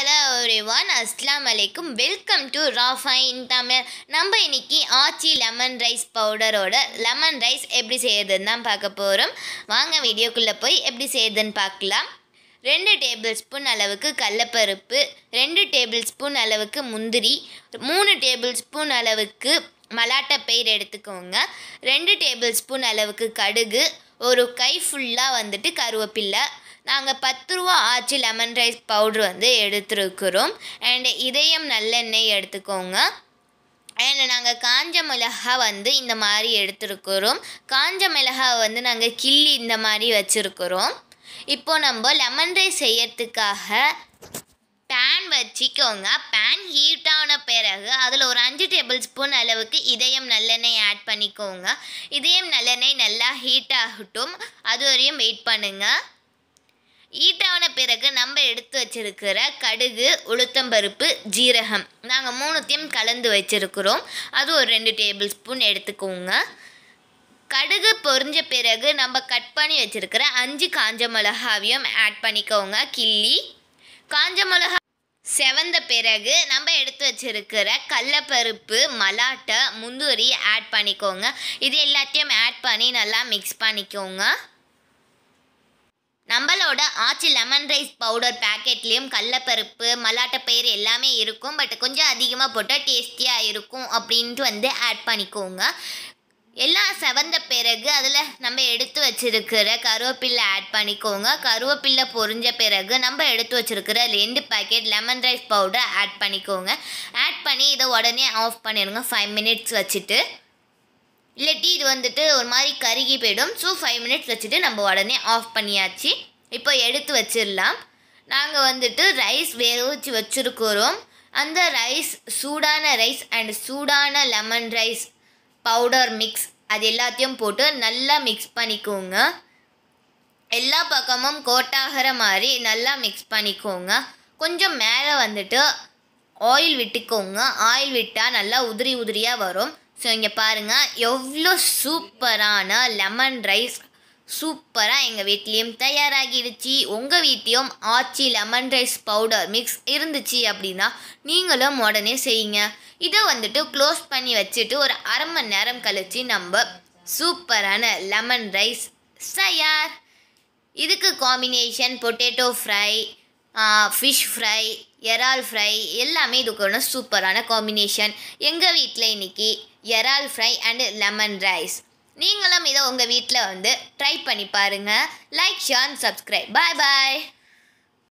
hello ஒருவான் அஸ்லாம் அலைக்கும் welcome to ராஃபைன் Tamil நம்ம இன்னைக்கு ஆச்சி லெமன் ரைஸ் பவுடரோட லெமன் ரைஸ் எப்படி செய்யறதுன்னு தான் பார்க்க போகிறோம் வாங்க வீடியோக்குள்ளே போய் எப்படி செய்யறதுன்னு பார்க்கலாம் ரெண்டு டேபிள் ஸ்பூன் அளவுக்கு கடலப்பருப்பு ரெண்டு டேபிள் ஸ்பூன் அளவுக்கு முந்திரி மூணு டேபிள் ஸ்பூன் அளவுக்கு மலாட்டை பயிர் எடுத்துக்கோங்க ரெண்டு டேபிள் ஸ்பூன் அளவுக்கு கடுகு ஒரு கை ஃபுல்லாக வந்துட்டு கருவேப்பில்லை நாங்கள் பத்து ரூபா ஆச்சு லெமன் ரைஸ் பவுட்ரு வந்து எடுத்துருக்குறோம் அண்ட் இதயம் நல்லெண்ணெய் எடுத்துக்கோங்க அண்ட் நாங்கள் காஞ்ச மிளகா வந்து இந்த மாதிரி எடுத்துருக்குறோம் காஞ்ச மிளகாய் வந்து நாங்கள் கிள்ளி இந்த மாதிரி வச்சுருக்குறோம் இப்போ நம்ம லெமன் ரைஸ் செய்யறதுக்காக பேன் வச்சுக்கோங்க பேன் ஹீட் ஆன பிறகு அதில் ஒரு அஞ்சு டேபிள் ஸ்பூன் அளவுக்கு இதயம் நல்லெண்ணெய் ஆட் பண்ணிக்கோங்க இதயம் நல்லெண்ணெய் நல்லா ஹீட் ஆகட்டும் அது வரையும் வெயிட் பண்ணுங்கள் ஈட்டான பிறகு நம்ம எடுத்து வச்சிருக்கிற கடுகு உளுத்தம்பருப்பு ஜீரகம் நாங்கள் மூணுத்தையும் கலந்து வச்சுருக்குறோம் அது ஒரு ரெண்டு டேபிள் ஸ்பூன் எடுத்துக்கோங்க கடுகு பொறிஞ்ச பிறகு நம்ம கட் பண்ணி வச்சுருக்கிற அஞ்சு காஞ்ச மிளகாவையும் ஆட் பண்ணிக்கோங்க கிள்ளி காஞ்ச மிளகா செவந்த பிறகு நம்ம எடுத்து வச்சுருக்கிற கடலப்பருப்பு மலாட்டை முந்தூரி ஆட் பண்ணிக்கோங்க இது எல்லாத்தையும் ஆட் பண்ணி நல்லா மிக்ஸ் பண்ணிக்கோங்க நம்மளோட ஆச்சி லெமன் ரைஸ் பவுடர் பேக்கெட்லேயும் கடலப்பருப்பு மல்லாட்டப்பயிறு எல்லாமே இருக்கும் பட் கொஞ்சம் அதிகமாக போட்டால் டேஸ்டியாக இருக்கும் அப்படின்ட்டு வந்து ஆட் பண்ணிக்கோங்க எல்லாம் செவந்த பிறகு அதில் நம்ம எடுத்து வச்சுருக்கிற கருவேப்பில்லை ஆட் பண்ணிக்கோங்க கருவேப்பில்லை பொரிஞ்ச பிறகு நம்ம எடுத்து வச்சுருக்கிற ரெண்டு packet lemon rice powder add பண்ணிக்கோங்க ஆட் பண்ணி இதை உடனே ஆஃப் பண்ணிடுங்க ஃபைவ் மினிட்ஸ் வச்சுட்டு வந்துட்டு ஒரு மாதிரி கருகி போயிடும் ஸோ ஃபைவ் மினிட்ஸ் வச்சுட்டு நம்ம உடனே ஆஃப் பண்ணியாச்சு இப்போ எடுத்து வச்சிடலாம் நாங்கள் வந்துட்டு ரைஸ் வேக வச்சு வச்சுருக்கிறோம் அந்த ரைஸ் சூடான ரைஸ் அண்ட் சூடான லெமன் ரைஸ் பவுடர் மிக்ஸ் அது எல்லாத்தையும் போட்டு நல்லா மிக்ஸ் பண்ணிக்கோங்க எல்லா பக்கமும் கோட்டாகிற மாதிரி நல்லா மிக்ஸ் பண்ணிக்கோங்க கொஞ்சம் மேலே வந்துட்டு ஆயில் விட்டுக்கோங்க ஆயில் விட்டால் நல்லா உதிரி உதிரியாக வரும் ஸோ இங்கே பாருங்கள் எவ்வளோ சூப்பரான லெமன் ரைஸ் சூப்பராக எங்கள் வீட்லேயும் தயாராகிடுச்சு உங்கள் வீட்லேயும் Aachi lemon rice powder mix இருந்துச்சு அப்படின்னா நீங்களும் உடனே செய்யுங்க இதை வந்துட்டு க்ளோஸ் பண்ணி வச்சுட்டு ஒரு அரை மணி நேரம் கழித்து நம்ம சூப்பரான லெமன் ரைஸ் தயார் இதுக்கு combination potato fry fish fry எறால் ஃப்ரை எல்லாமே இதுக்கு சூப்பரான காம்பினேஷன் எங்கள் வீட்டில் இன்றைக்கி எறால் ஃப்ரை அண்டு லெமன் ரைஸ் நீங்களும் இதை உங்கள் வீட்டில் வந்து ட்ரை பண்ணி பாருங்கள் லைக் ஷேர் சப்ஸ்கிரைப் பாய் பாய்